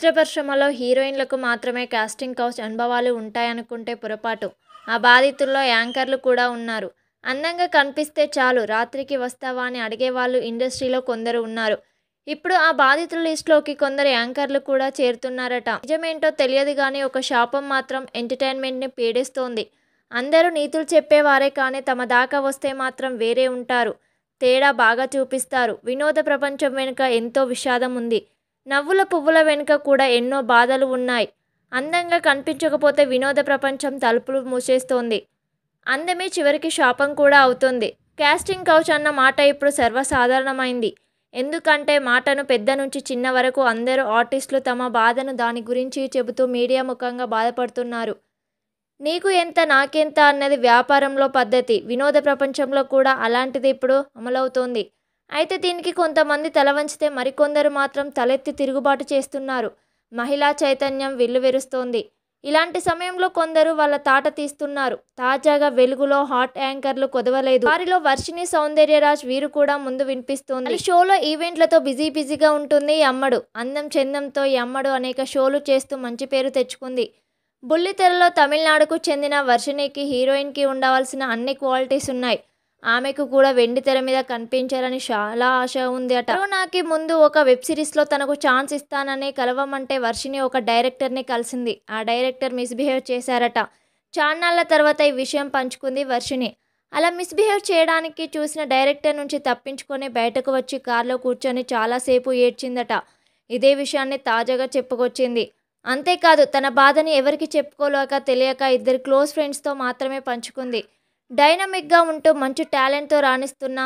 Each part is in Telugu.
చిత్ర పరిశ్రమలో హీరోయిన్లకు మాత్రమే కాస్టింగ్ కౌచ్ అనుభవాలు ఉంటాయనుకుంటే పొరపాటు ఆ బాధితుల్లో యాంకర్లు కూడా ఉన్నారు అందంగా కనిపిస్తే చాలు రాత్రికి వస్తావా అని అడిగేవాళ్ళు ఇండస్ట్రీలో కొందరు ఉన్నారు ఇప్పుడు ఆ బాధితుల లిస్టులోకి కొందరు యాంకర్లు కూడా చేరుతున్నారట నిజమేంటో తెలియదు కానీ ఒక శాపం మాత్రం ఎంటర్టైన్మెంట్ని పీడిస్తోంది అందరూ నీతులు చెప్పేవారే కానీ తమ దాకా వస్తే మాత్రం వేరే ఉంటారు తేడా బాగా చూపిస్తారు వినోద ప్రపంచం వెనుక ఎంతో విషాదం ఉంది నవ్వుల పువ్వుల వెనుక కూడా ఎన్నో బాధలు ఉన్నాయి అందంగా కనిపించకపోతే వినోద ప్రపంచం తలుపులు మూసేస్తోంది అందమే చివరికి శాపం కూడా అవుతుంది క్యాస్టింగ్ కౌచ్ అన్న మాట ఇప్పుడు సర్వసాధారణమైంది ఎందుకంటే మాటను పెద్ద నుంచి చిన్న వరకు అందరూ ఆర్టిస్టులు తమ బాధను దాని గురించి చెబుతూ మీడియా ముఖంగా బాధపడుతున్నారు నీకు ఎంత నాకెంత అన్నది వ్యాపారంలో పద్ధతి వినోద ప్రపంచంలో కూడా అలాంటిది ఇప్పుడు అమలవుతోంది అయితే దీనికి కొంతమంది తల వంచితే మరికొందరు మాత్రం తలెత్తి తిరుగుబాటు చేస్తున్నారు మహిళా చైతన్యం వెల్లువెరుస్తోంది ఇలాంటి సమయంలో కొందరు వాళ్ళ తాట తీస్తున్నారు తాజాగా వెలుగులో హాట్ యాంకర్లు కొదవలేదు వారిలో వర్షిణి సౌందర్యరాజ్ వీరు కూడా ముందు వినిపిస్తుంది షోలో ఈవెంట్లతో బిజీ బిజీగా ఉంటుంది ఈ అమ్మడు అందం చందంతో ఈ అమ్మడు అనేక షోలు చేస్తూ మంచి పేరు తెచ్చుకుంది బుల్లితెరలో తమిళనాడుకు చెందిన వర్షిణికి హీరోయిన్కి ఉండవలసిన అన్ని క్వాలిటీస్ ఉన్నాయి ఆమెకు కూడా వెండి తెర మీద కనిపించాలని చాలా ఆశ ఉంది అట కరోనాకి ముందు ఒక వెబ్ సిరీస్లో తనకు ఛాన్స్ ఇస్తానని కలవమంటే వర్షిని ఒక డైరెక్టర్ని కలిసింది ఆ డైరెక్టర్ మిస్బిహేవ్ చేశారట చాన్నాళ్ళ తర్వాత ఈ విషయం పంచుకుంది వర్షిని అలా మిస్బిహేవ్ చేయడానికి చూసిన డైరెక్టర్ నుంచి తప్పించుకొని బయటకు వచ్చి కారులో కూర్చొని చాలాసేపు ఏడ్చిందట ఇదే విషయాన్ని తాజాగా చెప్పుకొచ్చింది అంతేకాదు తన బాధని ఎవరికి చెప్పుకోలేక తెలియక ఇద్దరు క్లోజ్ ఫ్రెండ్స్తో మాత్రమే పంచుకుంది డైనమిక్గా ఉంటూ మంచి టాలెంట్తో రాణిస్తున్న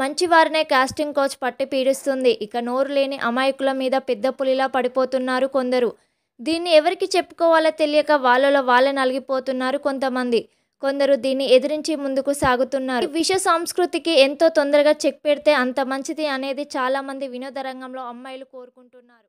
మంచివారినే కాస్టింగ్ కోచ్ పట్టి పీడిస్తుంది ఇక నోరు లేని అమాయకుల మీద పెద్ద పులిలా పడిపోతున్నారు కొందరు దీన్ని ఎవరికి చెప్పుకోవాలో తెలియక వాళ్ళలో వాళ్ళే నలిగిపోతున్నారు కొంతమంది కొందరు దీన్ని ఎదిరించి ముందుకు సాగుతున్నారు విష సంస్కృతికి ఎంతో తొందరగా చెక్ పెడితే అంత మంచిది అనేది చాలామంది వినోద రంగంలో అమ్మాయిలు కోరుకుంటున్నారు